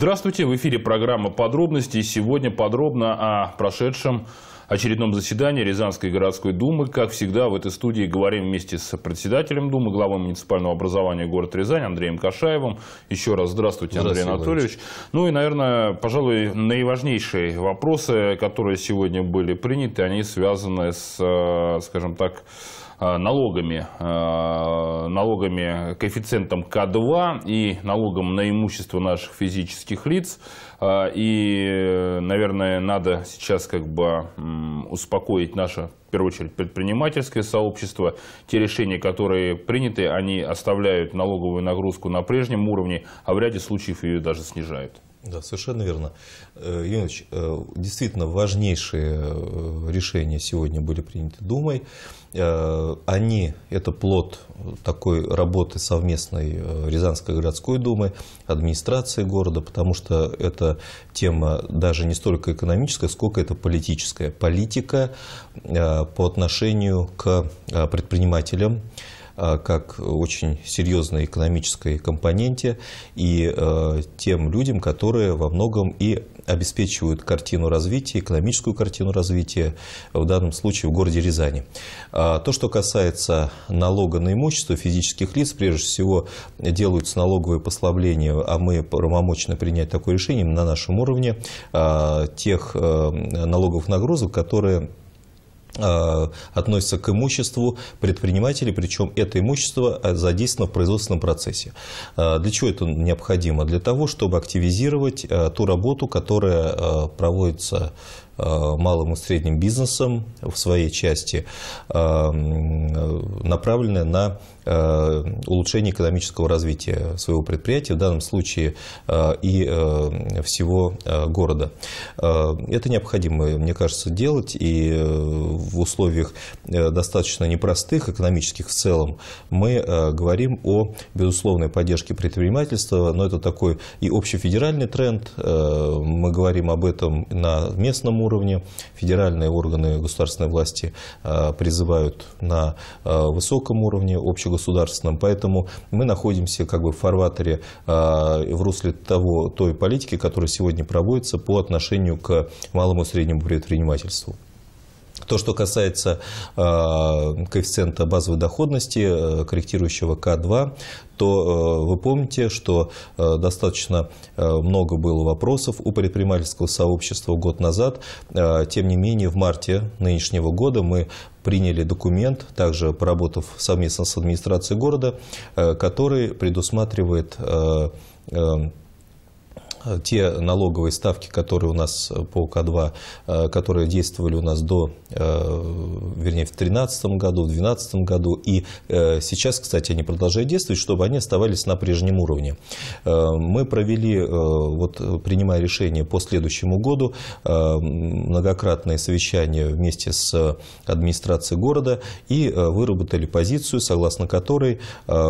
Здравствуйте, в эфире программа «Подробности». Сегодня подробно о прошедшем очередном заседании Рязанской городской думы. Как всегда, в этой студии говорим вместе с председателем думы, главой муниципального образования город Рязань Андреем Кашаевым. Еще раз здравствуйте, Андрей Анатольевич. Иванович. Ну и, наверное, пожалуй, наиважнейшие вопросы, которые сегодня были приняты, они связаны с, э, скажем так, Э, налогами, э, налогами коэффициентом К2 и налогом на имущество наших физических лиц. Э, и, наверное, надо сейчас как бы успокоить наше в первую очередь предпринимательское сообщество. Те решения, которые приняты, они оставляют налоговую нагрузку на прежнем уровне, а в ряде случаев ее даже снижают. Да, совершенно верно. Юрьевич, э, э, действительно важнейшие э, решения сегодня были приняты Думой. Они – это плод такой работы совместной Рязанской городской думы, администрации города, потому что эта тема даже не столько экономическая, сколько это политическая. Политика по отношению к предпринимателям, а, как очень серьезной экономической компоненте и а, тем людям, которые во многом и обеспечивают картину развития, экономическую картину развития, в данном случае в городе Рязани. А, то, что касается налога на имущество физических лиц, прежде всего делаются налоговые послабления, а мы правомочно принять такое решение на нашем уровне, тех налогов нагрузок, которые Э, относится к имуществу предпринимателей, причем это имущество э, задействовано в производственном процессе. Э, для чего это необходимо? Для того, чтобы активизировать ту работу, которая проводится Э, малым и средним бизнесом в своей части, э, направленная на э, улучшение экономического развития своего предприятия, в данном случае и всего города. Это необходимо, мне кажется, делать, и в условиях достаточно непростых, экономических в целом, мы говорим о безусловной поддержке предпринимательства, но это такой и общефедеральный тренд, мы говорим об этом на местном уровне, уровне. Федеральные органы государственной власти э, призывают на э, высоком уровне, общегосударственном. Поэтому мы находимся как бы в фарватере, э, в русле того, той политики, которая сегодня проводится по отношению к малому и среднему предпринимательству. То, что касается э, коэффициента базовой доходности, э, корректирующего К2, то э, вы помните, что достаточно много было вопросов у предпринимательского сообщества год назад. тем не менее, в марте нынешнего года мы приняли документ, также поработав совместно с администрацией города, который предусматривает... Э, те налоговые ставки, которые у нас э, по К2, э, которые действовали у нас до, вернее, в 2013 году, в 2012 году, и сейчас, кстати, они продолжают действовать, чтобы они оставались на прежнем уровне. Мы провели, вот принимая решение по следующему году, многократное совещание вместе с администрацией города и выработали позицию, согласно которой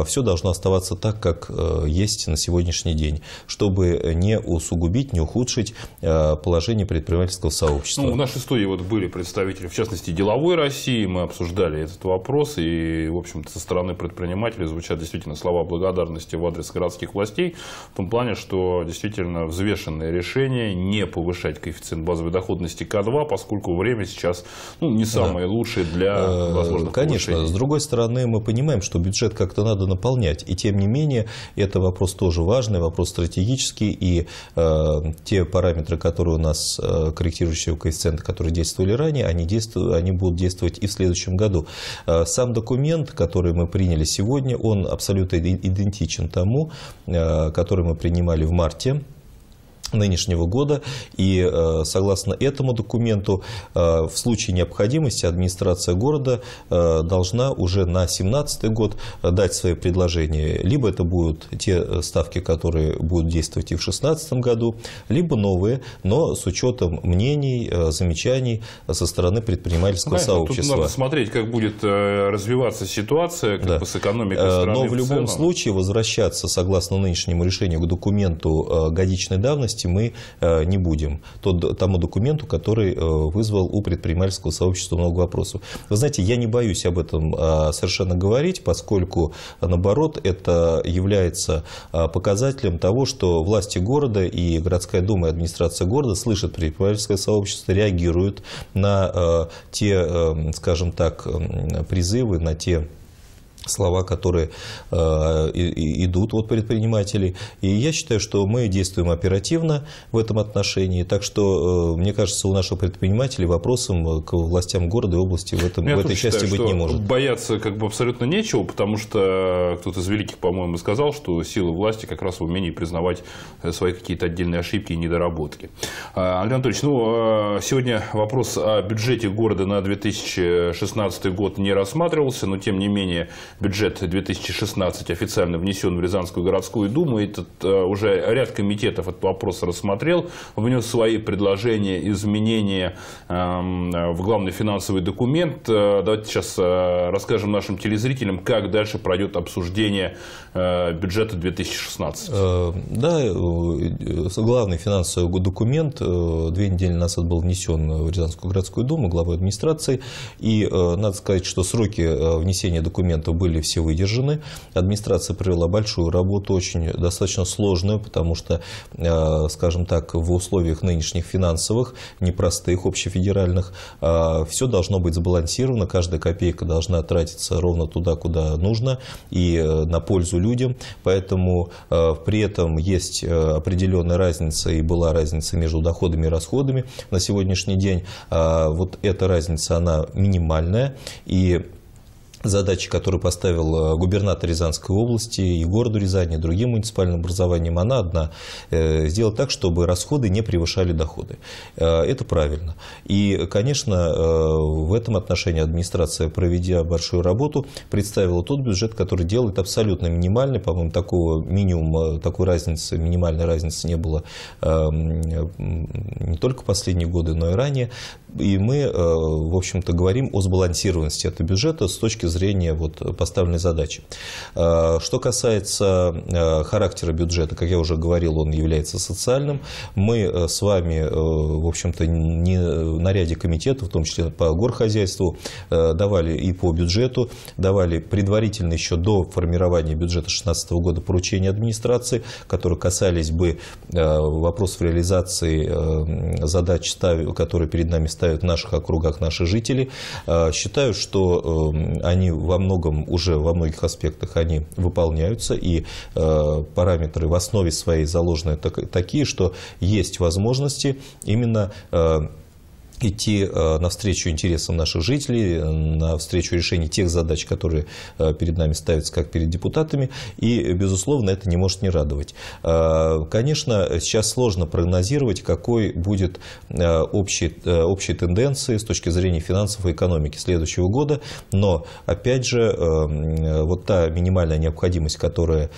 все должно оставаться так, как есть на сегодняшний день, чтобы не усугубить, не ухудшить э, положение предпринимательского сообщества. Ну, в нашей студии вот были представители, в частности, деловой России. Мы обсуждали этот вопрос. И, в общем-то, со стороны предпринимателей звучат действительно слова благодарности в адрес городских властей. В том плане, что действительно взвешенное решение не повышать коэффициент базовой доходности К2, поскольку время сейчас ну, не самое да. лучшее для э, возможных Конечно. Повышений. С другой стороны, мы понимаем, что бюджет как-то надо наполнять. И тем не менее, это вопрос тоже важный, вопрос стратегический. И Э, те параметры, которые у нас э, корректирующие коэффициенты, которые действовали ранее, они, действуют, они будут действовать и в следующем году. Э, сам документ, который мы приняли сегодня, он абсолютно идентичен тому, который мы принимали в марте нынешнего года. И э, согласно этому документу, э, в случае необходимости администрация города э, должна уже на 2017 год дать свои предложения. Либо это будут те ставки, которые будут действовать и в 2016 году, либо новые, но с учетом мнений, замечаний со стороны предпринимательского Понятно, сообщества. Тут надо смотреть, как будет развиваться ситуация как да. бы с экономикой страны. Но в, в любом целом. случае возвращаться, согласно нынешнему решению, к документу годичной давности ответственности мы э, не будем. Тот, тому документу, который э, вызвал у предпринимательского сообщества много вопросов. Вы знаете, я не боюсь об этом а, совершенно говорить, поскольку, наоборот, это является а, показателем того, что власти города и городская дума и администрация города слышат предпринимательское сообщество, реагируют на э, те, скажем так, призывы, на те слова, которые э, идут от предпринимателей. И я считаю, что мы действуем оперативно в этом отношении. Так что, э, мне кажется, у нашего предпринимателя вопросом к властям города и области в, этом, в этой считаю, части быть не может. Бояться как бы абсолютно нечего, потому что кто-то из великих, по-моему, сказал, что сила власти как раз в умении признавать э, свои какие-то отдельные ошибки и недоработки. А, Андрей Анатольевич, ну, а, сегодня вопрос о бюджете города на 2016 год не рассматривался, но тем не менее бюджет 2016 официально внесен в Рязанскую городскую думу. Этот э, уже ряд комитетов этот вопрос рассмотрел, внес свои предложения, изменения эм, в главный финансовый документ. Э, давайте сейчас э, расскажем нашим телезрителям, как дальше пройдет обсуждение бюджета 2016. Да, главный финансовый документ две недели назад был внесен в Рязанскую городскую думу главой администрации. И надо сказать, что сроки внесения документа были были все выдержаны. Администрация провела большую работу, очень достаточно сложную, потому что, э, скажем так, в условиях нынешних финансовых, непростых, общефедеральных, э, все должно быть сбалансировано, каждая копейка должна тратиться ровно туда, куда нужно и э, на пользу людям. Поэтому при этом есть определенная разница и была разница между доходами и расходами. На сегодняшний день вот эта разница, она минимальная. И задачи, которые поставил э, губернатор Рязанской области и городу Рязани, и другим муниципальным образованиям, она одна э, – сделать так, чтобы расходы не превышали доходы. Э, это правильно. И, конечно, в этом отношении администрация, проведя большую работу, представила тот бюджет, который делает абсолютно минимальный, по-моему, такого минимума, такой разницы, минимальной разницы не было эм, не только последние годы, но и ранее. И мы, в общем-то, говорим о сбалансированности этого бюджета с точки зрения вот поставленной задачи. Э, что касается э, характера бюджета, как я уже говорил, он является социальным. Мы э, с вами, в общем-то, не на ряде комитетов, в том числе по горхозяйству, давали и по бюджету, давали предварительно еще до формирования бюджета 2016 года поручения администрации, которые касались бы вопросов реализации задач, которые перед нами ставят в наших округах наши жители. Считаю, что они они во многом, уже во многих аспектах они выполняются, и э, параметры в основе своей заложены так, такие, что есть возможности именно э, идти э, навстречу интересам наших жителей, э, навстречу решению тех задач, которые э, перед нами ставятся, как перед депутатами, и, безусловно, это не может не радовать. Конечно, сейчас сложно прогнозировать, какой будет общий, общей тенденции с точки зрения финансов и экономики следующего года, но, опять же, вот та минимальная необходимость, которая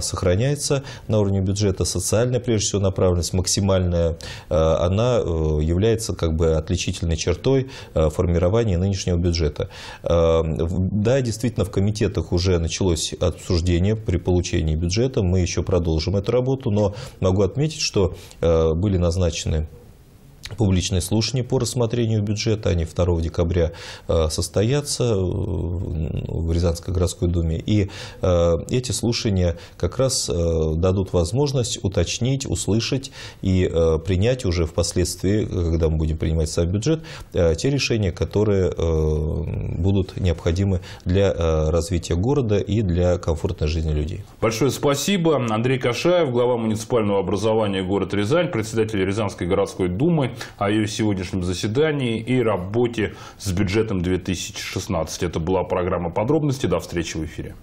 сохраняется на уровне бюджета, социальная, прежде всего, направленность, максимальная, она является как бы отличительной чертой э, формирования нынешнего бюджета. Э, да, действительно, в комитетах уже началось обсуждение при получении бюджета. Мы еще продолжим эту работу, но могу отметить, что э, были назначены Публичные слушания по рассмотрению бюджета, они 2 декабря э, состоятся э, в Рязанской городской думе. И э, эти слушания как раз дадут возможность уточнить, услышать и принять уже впоследствии, когда мы будем принимать сам бюджет, те решения, которые будут необходимы для развития города и для комфортной жизни людей. Большое спасибо. Андрей Кашаев, глава муниципального образования город Рязань, председатель Рязанской городской думы о ее сегодняшнем заседании и работе с бюджетом 2016. Это была программа подробности. До встречи в эфире.